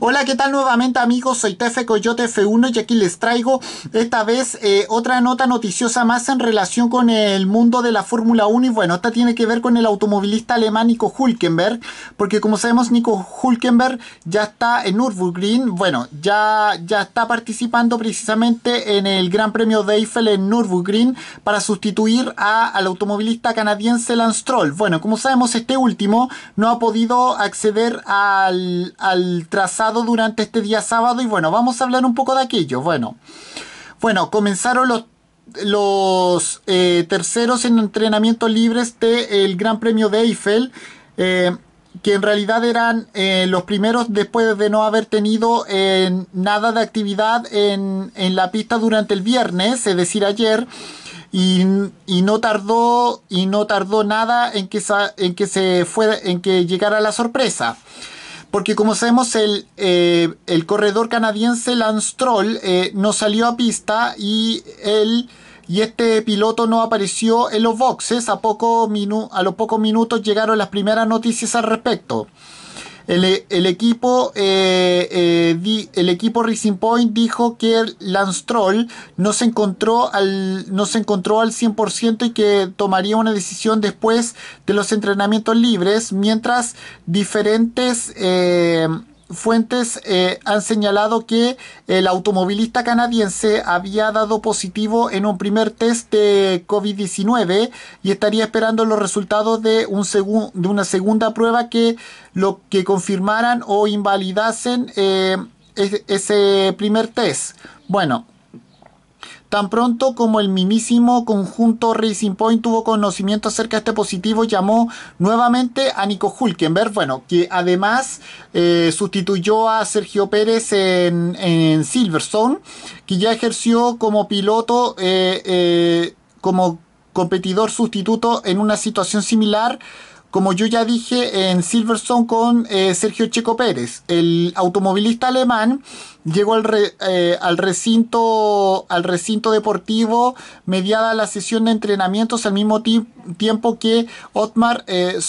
Hola, ¿qué tal nuevamente amigos? Soy Tefe Coyote F1 y aquí les traigo esta vez eh, otra nota noticiosa más en relación con el mundo de la Fórmula 1 y bueno, esta tiene que ver con el automovilista alemán Nico Hulkenberg, porque como sabemos Nico Hulkenberg ya está en Nürburgring, bueno, ya, ya está participando precisamente en el Gran Premio de Eiffel en Nürburgring para sustituir al automovilista canadiense Lance Stroll, Bueno, como sabemos este último no ha podido acceder al, al durante este día sábado y bueno, vamos a hablar un poco de aquello. Bueno, bueno comenzaron los, los eh, terceros en entrenamiento libres del Gran Premio de Eiffel. Eh, que en realidad eran eh, los primeros después de no haber tenido nada de actividad en, la pista durante el viernes, es decir, ayer, y, no tardó y no tardó nada en que, en que se fue en que llegara la sorpresa porque como sabemos el, eh, el corredor canadiense Lance Troll eh, no salió a pista y él y este piloto no apareció en los boxes. A, poco a los pocos minutos llegaron las primeras noticias al respecto. El, el equipo, eh, eh el equipo Racing Point dijo que Lance Troll no se encontró al, no se encontró al 100% y que tomaría una decisión después de los entrenamientos libres, mientras diferentes eh, fuentes eh, han señalado que el automovilista canadiense había dado positivo en un primer test de COVID-19 y estaría esperando los resultados de, un de una segunda prueba que lo que confirmaran o invalidasen eh, ese primer test. Bueno, Tan pronto como el mismísimo conjunto Racing Point tuvo conocimiento acerca de este positivo, llamó nuevamente a Nico Hulkenberg, bueno, que además eh, sustituyó a Sergio Pérez en, Silverstone, que ya ejerció como piloto, eh, eh, como competidor sustituto en una situación similar como yo ya dije en Silverstone con eh, Sergio Checo Pérez. El automovilista alemán llegó eh, al, recinto, al recinto deportivo mediada la sesión de entrenamientos al mismo tiempo que Otmar eh,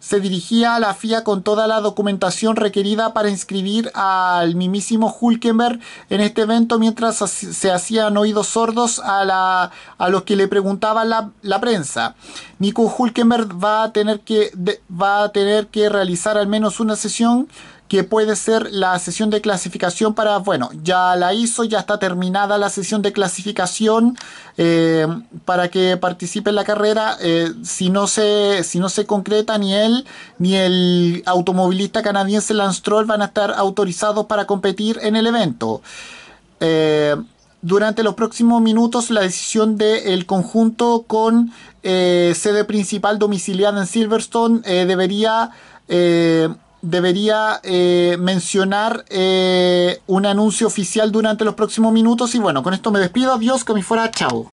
se dirigía a la FIA con toda la documentación requerida para inscribir al mismísimo Hulkenberg en este evento mientras se hacían oídos sordos a, la, a los que le preguntaba la, prensa. Nico Hulkenberg va a tener que, va a tener que realizar al menos una sesión que puede ser la sesión de clasificación para, bueno, ya la hizo, ya está terminada la sesión de clasificación eh, para que participe en la carrera. Eh, si, no se, si no se concreta ni él ni el automovilista canadiense Lance van a estar autorizados para competir en el evento. Eh, durante los próximos minutos la decisión del conjunto con eh, sede principal domiciliada en Silverstone eh, debería, eh, debería mencionar un anuncio oficial durante los próximos minutos. Y bueno, con esto me despido. Adiós, que me fuera. Chao.